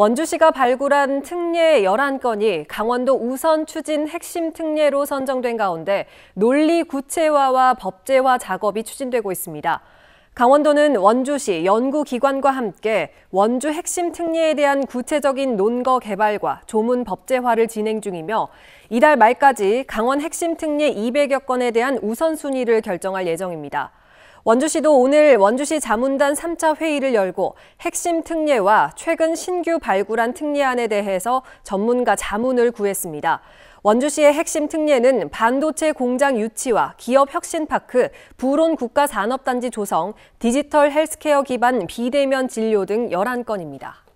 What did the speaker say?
원주시가 발굴한 특례 11건이 강원도 우선 추진 핵심 특례로 선정된 가운데 논리 구체화와 법제화 작업이 추진되고 있습니다. 강원도는 원주시 연구기관과 함께 원주 핵심 특례에 대한 구체적인 논거 개발과 조문 법제화를 진행 중이며 이달 말까지 강원 핵심 특례 200여 건에 대한 우선순위를 결정할 예정입니다. 원주시도 오늘 원주시 자문단 3차 회의를 열고 핵심 특례와 최근 신규 발굴한 특례안에 대해서 전문가 자문을 구했습니다. 원주시의 핵심 특례는 반도체 공장 유치와 기업 혁신파크, 부론 국가산업단지 조성, 디지털 헬스케어 기반 비대면 진료 등 11건입니다.